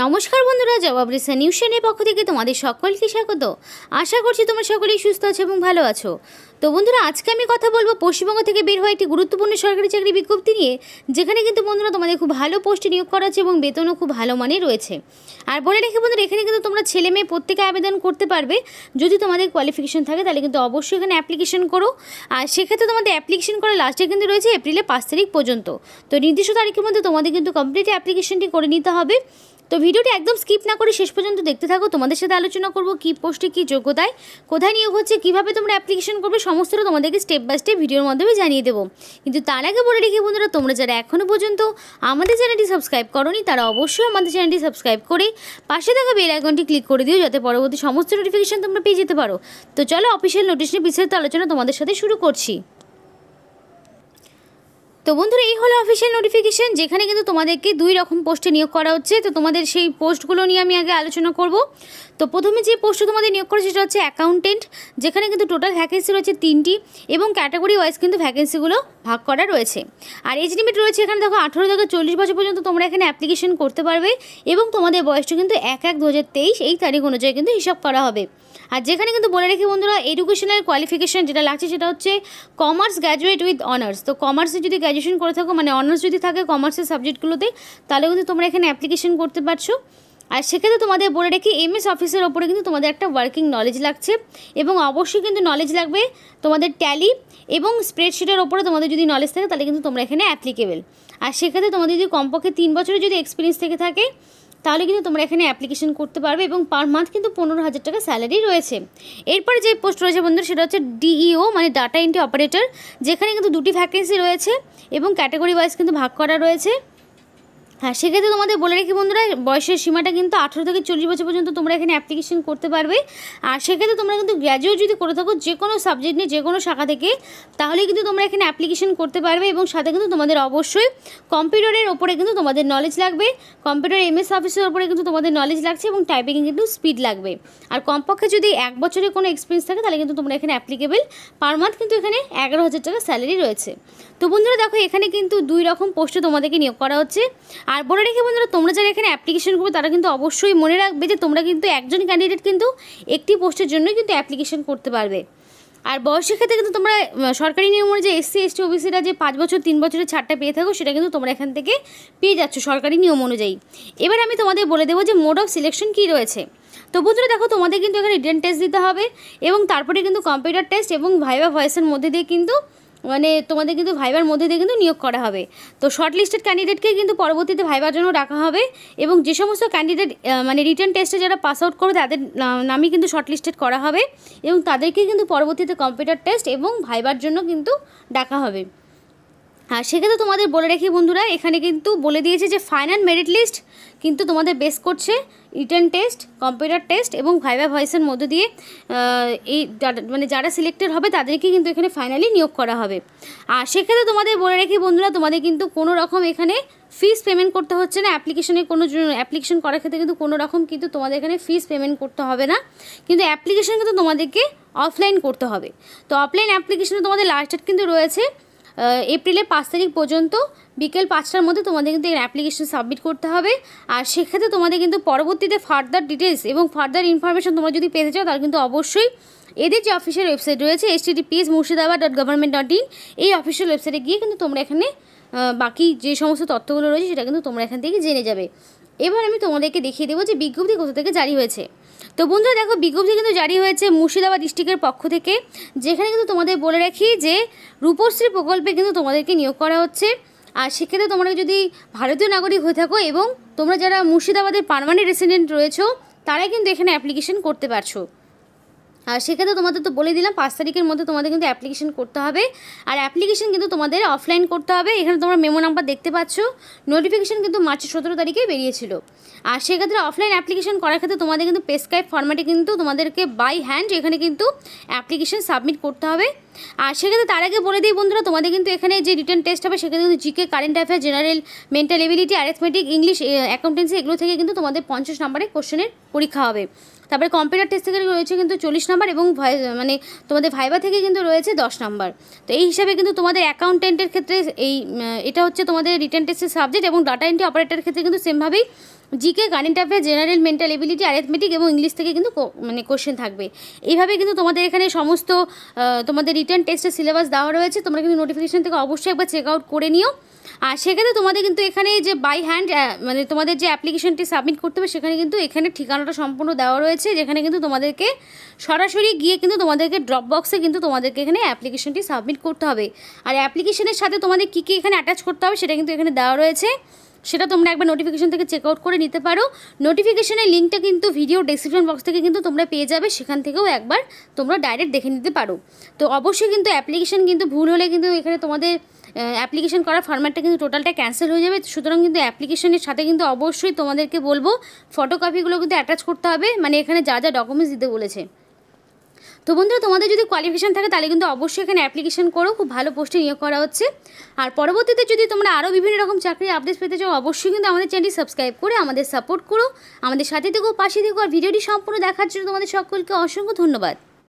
নমস্কার বন্ধুরা জবাব রেসা নিউশনের পক্ষ থেকে তোমাদের সকলকে স্বাগত আশা করছি তোমরা সকলেই সুস্থ আছো এবং ভালো আছো তো বন্ধুরা আজকে আমি কথা বলবো পশ্চিমবঙ্গ থেকে বের হওয়া একটি গুরুত্বপূর্ণ সরকারি চাকরি বিজ্ঞপ্তি নিয়ে যেখানে কিন্তু বন্ধুরা তোমাদের খুব ভালো পোস্টে নিয়োগ করা আছে এবং বেতনও খুব ভালো মানে রয়েছে আর বলে রেখে বন্ধুরা এখানে কিন্তু তোমরা ছেলে মেয়ে প্রত্যেকে আবেদন করতে পারবে যদি তোমাদের কোয়ালিফিকেশন থাকে তাহলে কিন্তু অবশ্যই এখানে অ্যাপ্লিকেশন করো আর সেক্ষেত্রে তোমাদের অ্যাপ্লিকেশন করার লাস্টে কিন্তু রয়েছে এপ্রিলের পাঁচ তারিখ পর্যন্ত তো নির্দিষ্ট তারিখের মধ্যে তোমাদের কিন্তু কমপ্লিট অ্যাপ্লিকেশনটি করে নিতে হবে তো ভিডিওটি একদম স্কিপ না করে শেষ পর্যন্ত দেখতে থাকো তোমাদের সাথে আলোচনা করব কি পোস্টে কি যোগ্যতায় কোথায় নিয়োগ হচ্ছে কিভাবে তোমরা অ্যাপ্লিকেশন করবে সমস্তটা তোমাদেরকে স্টেপ বাই স্টেপ ভিডিওর মাধ্যমে জানিয়ে দেবো কিন্তু তার আগে বলে রেখে বন্ধুরা তোমরা যারা এখনও পর্যন্ত আমাদের চ্যানেলটি সাবস্ক্রাইব করোনি তারা অবশ্যই আমাদের চ্যানেলটি সাবস্ক্রাইব করে পাশে থাকা বেল আইকনটি ক্লিক করে দিও যাতে পরবর্তী সমস্ত নোটিফিকেশান তোমরা পেয়ে যেতে পারো তো চলো অফিসিয়াল নোটিশ বিস্তারিত আলোচনা তোমাদের সাথে শুরু করছি তো বন্ধুরা এই হলো অফিসিয়াল নোটিফিকেশান যেখানে কিন্তু তোমাদেরকে দুই রকম পোস্টে নিয়োগ করা হচ্ছে তো তোমাদের সেই পোস্টগুলো নিয়ে আমি আগে আলোচনা করব তো প্রথমে যে পোস্টে তোমাদের নিয়োগ করা সেটা হচ্ছে অ্যাকাউন্টেন্ট যেখানে কিন্তু টোটাল ভ্যাকেন্সি রয়েছে তিনটি এবং ক্যাটাগরি ওয়াইজ কিন্তু ভ্যাকেন্সিগুলো ভাগ করা রয়েছে আর এজ লিমিট রয়েছে এখানে দেখো আঠেরো থেকে চল্লিশ বছর পর্যন্ত তোমরা এখানে অ্যাপ্লিকেশন করতে পারবে এবং তোমাদের বয়সটা কিন্তু এক এক দু এই তারিখ অনুযায়ী কিন্তু হিসাব করা হবে আর যেখানে কিন্তু বলে রেখি বন্ধুরা এডুকেশনাল কোয়ালিফিকেশান যেটা লাগছে সেটা হচ্ছে কমার্স গ্র্যাজুয়েট উইথ অনার্স তো কমার্সে যদি গ্র্যাজুয়েশন করে থাকো মানে অনার্স যদি থাকে কমার্সের সাবজেক্টগুলোতে তাহলে কিন্তু তোমরা এখানে অ্যাপ্লিকেশন করতে পারছো আর সেক্ষেত্রে তোমাদের বলে রেখে এমএস অফিসের ওপরে কিন্তু তোমাদের একটা ওয়ার্কিং নলেজ লাগছে এবং অবশ্যই কিন্তু নলেজ লাগবে তোমাদের ট্যালি এবং স্প্রেডশিটের ওপরে তোমাদের যদি নলেজ থাকে তাহলে কিন্তু তোমরা এখানে অ্যাপ্লিকেবেল আর সেক্ষেত্রে তোমাদের যদি কমপক্ষে তিন বছরের যদি এক্সপিরিয়েন্স থেকে থাকে তাহলে কিন্তু তোমরা এখানে অ্যাপ্লিকেশন করতে পারবে এবং পার মান্থ কিন্তু পনেরো হাজার টাকা স্যালারি রয়েছে এরপরে যে পোস্ট রয়েছে বন্ধুরা সেটা হচ্ছে ডিইও e মানে ডাটা এন্ট্রি অপারেটর যেখানে কিন্তু দুটি ভ্যাকেন্সি রয়েছে এবং ক্যাটাগরি ওয়াইজ কিন্তু ভাগ করা রয়েছে হ্যাঁ সেক্ষেত্রে তোমাদের বলে রাখি বন্ধুরা বয়সের সীমাটা কিন্তু আঠেরো থেকে চল্লিশ বছর পর্যন্ত তোমরা এখানে অ্যাপ্লিকেশন করতে পারবে আর সেক্ষেত্রে তোমরা কিন্তু গ্র্যাজুয়েট যদি করে থাকো যে কোনো সাবজেক্ট নিয়ে যে কোনো শাখা থেকে তাহলে কিন্তু তোমরা এখানে অ্যাপ্লিকেশন করতে পারবে এবং সাথে কিন্তু তোমাদের অবশ্যই কম্পিউটারের ওপরে কিন্তু তোমাদের নলেজ লাগবে কম্পিউটার এম এস অফিসের ওপরে কিন্তু তোমাদের নলেজ লাগছে এবং টাইপিং কিন্তু স্পিড লাগবে আর কমপক্ষে যদি এক বছরের কোনো এক্সপিরিয়েন্স থাকে তাহলে কিন্তু তোমরা এখানে অ্যাপ্লিকেবল পার মান্থ কিন্তু এখানে এগারো হাজার টাকা স্যালারি রয়েছে তো বন্ধুরা দেখো এখানে কিন্তু দুই রকম পোস্টে তোমাদেরকে নিয়োগ করা হচ্ছে আর বলে রেখে বন্ধুরা তোমরা যারা এখানে অ্যাপ্লিকেশন করবে তারা কিন্তু অবশ্যই মনে রাখবে যে তোমরা কিন্তু একজন ক্যান্ডিডেট কিন্তু একটি পোস্টের জন্য কিন্তু অ্যাপ্লিকেশন করতে পারবে আর বয়সের ক্ষেত্রে কিন্তু তোমরা সরকারি নিয়ম অনুযায়ী এসসি এসটি ওবিসিরা যে পাঁচ বছর তিন বছরের ছাড়টা পেয়ে থাকো সেটা কিন্তু তোমরা এখান থেকে পেয়ে যাচ্ছ সরকারি নিয়ম অনুযায়ী এবার আমি তোমাদের বলে দেবো যে মোড অফ সিলেকশন কী রয়েছে তো বন্ধুরা দেখো তোমাদের কিন্তু এখানে রিটার্ন টেস্ট দিতে হবে এবং তারপরে কিন্তু কম্পিউটার টেস্ট এবং ভাইভা ভয়েসের মধ্যে দিয়ে কিন্তু মানে তোমাদের কিন্তু ভাইবার মধ্যে দিয়ে কিন্তু নিয়োগ করা হবে তো শর্ট লিস্টেড ক্যান্ডিডেটকে কিন্তু পরবর্তীতে ভাইবার জন্য ডাকা হবে এবং যে সমস্ত ক্যান্ডিডেট মানে রিটার্ন টেস্টে যারা পাস আউট করবে তাদের নামই কিন্তু শর্ট লিস্টেড করা হবে এবং তাদেরকে কিন্তু পরবর্তীতে কম্পিউটার টেস্ট এবং ভাইবার জন্য কিন্তু ডাকা হবে হ্যাঁ সেক্ষেত্রে তোমাদের বলে রাখি বন্ধুরা এখানে কিন্তু বলে দিয়েছে যে ফাইনাল মেরিট লিস্ট কিন্তু তোমাদের বেস করছে রিটার্ন টেস্ট কম্পিউটার টেস্ট এবং ভাইভা ভয়েসের মধ্য দিয়ে এই মানে যারা সিলেক্টেড হবে তাদেরকে কিন্তু এখানে ফাইনালি নিয়োগ করা হবে আর সেক্ষেত্রে তোমাদের বলে রাখি বন্ধুরা তোমাদের কিন্তু কোনো রকম এখানে ফিস পেমেন্ট করতে হচ্ছে না অ্যাপ্লিকেশনে কোনো অ্যাপ্লিকেশন করার ক্ষেত্রে কিন্তু কোনো রকম কিন্তু তোমাদের এখানে ফিস পেমেন্ট করতে হবে না কিন্তু অ্যাপ্লিকেশন কিন্তু তোমাদেরকে অফলাইন করতে হবে তো অফলাইন অ্যাপ্লিকেশনে তোমাদের লাস্ট ডেট কিন্তু রয়েছে এপ্রিলের পাঁচ তারিখ পর্যন্ত বিকেল পাঁচটার মধ্যে তোমাদের কিন্তু অ্যাপ্লিকেশন সাবমিট করতে হবে আর সেক্ষেত্রে তোমাদের কিন্তু পরবর্তীতে ফার্দার ডিটেলস এবং ফার্দার ইনফরমেশন তোমরা যদি পেতে চাও তাহলে কিন্তু অবশ্যই এদের যে অফিসিয়াল ওয়েবসাইট রয়েছে S PS Murshidabad dot government dot in এই অফিসিয়াল ওয়েবসাইটে গিয়ে কিন্তু তোমরা এখানে বাকি যে সমস্ত তথ্যগুলো রয়েছে সেটা কিন্তু তোমরা এখান থেকে জেনে যাবে এবার আমি তোমাদেরকে দেখিয়ে দেবো যে বিজ্ঞপ্তি কোথা থেকে জারি হয়েছে তো বন্ধুরা দেখো বিজ্ঞপ্তি কিন্তু জারি হয়েছে মুর্শিদাবাদ ডিস্ট্রিক্টের পক্ষ থেকে যেখানে কিন্তু তোমাদের বলে রাখি যে রূপশ্রী প্রকল্পে কিন্তু তোমাদেরকে নিয়োগ করা হচ্ছে আর সেক্ষেত্রে তোমরা যদি ভারতীয় নাগরিক হয়ে থাকো এবং তোমরা যারা মুর্শিদাবাদের পারমানেন্ট রেসিডেন্ট রয়েছো তারাই কিন্তু এখানে অ্যাপ্লিকেশন করতে পারছো আর সেক্ষেত্রে তোমাদের তো বলে দিলাম পাঁচ তারিখের মধ্যে তোমাদের কিন্তু অ্যাপ্লিকেশন করতে হবে আর অ্যাপ্লিকেশন কিন্তু তোমাদের অফলাইন করতে হবে এখানে তোমরা মেমো নাম্বার দেখতে পাচ্ছ নোটিফিকেশন কিন্তু মার্চের সতেরো তারিখে বেরিয়েছিল আর সেক্ষেত্রে অফলাইন অ্যাপ্লিকেশন করার ক্ষেত্রে তোমাদের কিন্তু প্রেসক্রাইব ফর্ম্যাটে কিন্তু তোমাদেরকে বাই হ্যান্ড এখানে কিন্তু অ্যাপ্লিকেশন সাবমিট করতে হবে আর সেক্ষেত্রে তার আগে বলে দিই বন্ধুরা তোমাদের কিন্তু এখানে যে রিটার্ন টেস্ট হবে সেক্ষেত্রে কিন্তু GK current affair general mental ability arithmetic English accountancy এগুলো থেকে কিন্তু তোমাদের পঞ্চাশ নম্বরের কোশ্চেনের পরীক্ষা হবে তারপরে কম্পিউটার টেস্ট থেকে রয়েছে কিন্তু চল্লিশ নাম্বার এবং মানে তোমাদের ভাইবা থেকে কিন্তু রয়েছে দশ নাম্বার তো এই হিসাবে কিন্তু তোমাদের অ্যাকাউন্টেন্টের ক্ষেত্রে এই এটা হচ্ছে তোমাদের রিটার্ন টেস্টের সাবজেক্ট এবং ডাটা এন্ট্রি অপারেটার ক্ষেত্রে কিন্তু সেমভাবেই GK current affair general mental ability arithmetic এবং ইংলিশ থেকে কিন্তু মানে কোশ্চেন থাকবে এইভাবে কিন্তু তোমাদের এখানে সমস্ত তোমাদের রিটার্ন টেস্টের সিলেবাস দেওয়া রয়েছে তোমরা কিন্তু নোটিফিকেশান থেকে অবশ্যই একবার চেক আউট করে নিও আর সেক্ষেত্রে তোমাদের কিন্তু এখানে যে বাই হ্যান্ড মানে তোমাদের যে অ্যাপ্লিকেশনটি সাবমিট করতে হবে সেখানে কিন্তু এখানে ঠিকানাটা সম্পূর্ণ দেওয়া রয়েছে যেখানে কিন্তু তোমাদেরকে সরাসরি গিয়ে কিন্তু তোমাদেরকে ড্রপ বক্সে কিন্তু তোমাদেরকে এখানে অ্যাপ্লিকেশনটি সাবমিট করতে হবে আর অ্যাপ্লিকেশনের সাথে তোমাদের কী কী এখানে অ্যাটাচ করতে হবে সেটা কিন্তু এখানে দেওয়া রয়েছে সেটা তোমরা একবার নোটিফিকেশান থেকে চেক আউট করে নিতে পারো নোটিফিকেশনের লিঙ্কটা কিন্তু ভিডিও ডেসক্রিপশন বক্স থেকে কিন্তু তোমরা পেয়ে যাবে সেখান থেকেও একবার তোমরা ডাইরেক্ট দেখে নিতে পারো তো অবশ্যই কিন্তু অ্যাপ্লিকেশন কিন্তু ভুল হলে কিন্তু এখানে তোমাদের অ্যাপ্লিকেশান করার ফর্ম্যাটটা কিন্তু টোটালটা ক্যান্সেল হয়ে যাবে সুতরাং কিন্তু অ্যাপ্লিকেশানের সাথে কিন্তু অবশ্যই তোমাদেরকে বলবো ফটোকপিগুলো কিন্তু অ্যাটাচ করতে হবে মানে এখানে যা যা ডকুমেন্টস দিতে বলেছে তো বন্ধুরা তোমাদের যদি কোয়ালিফিকেশান থাকে তাহলে কিন্তু অবশ্যই এখানে অ্যাপ্লিকেশান করো খুব ভালো পোস্টে নিয়োগ করা হচ্ছে আর পরবর্তীতে যদি তোমরা আরও বিভিন্ন রকম চাকরির আপডেট পেতে চাও অবশ্যই কিন্তু আমাদের চ্যানেলটি সাবস্ক্রাইব করে আমাদের সাপোর্ট করো আমাদের সাথে থেকেও পাশে থেকেও আর ভিডিওটি সম্পূর্ণ দেখার জন্য তোমাদের সকলকে অসংখ্য ধন্যবাদ